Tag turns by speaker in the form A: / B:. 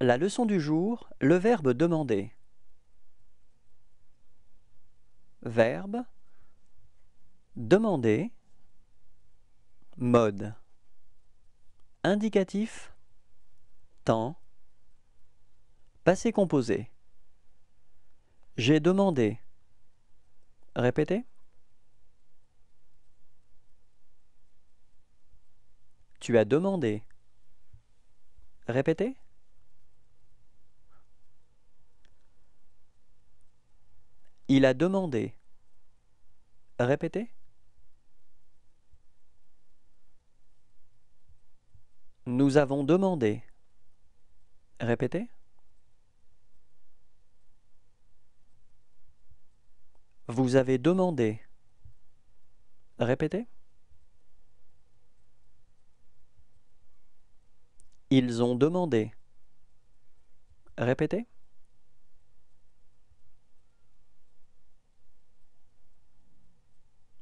A: La leçon du jour, le verbe demander. Verbe demander mode indicatif temps passé composé J'ai demandé. Répétez. Tu as demandé. Répétez. Il a demandé. Répétez. Nous avons demandé. Répétez. Vous avez demandé. Répétez. Ils ont demandé. Répétez.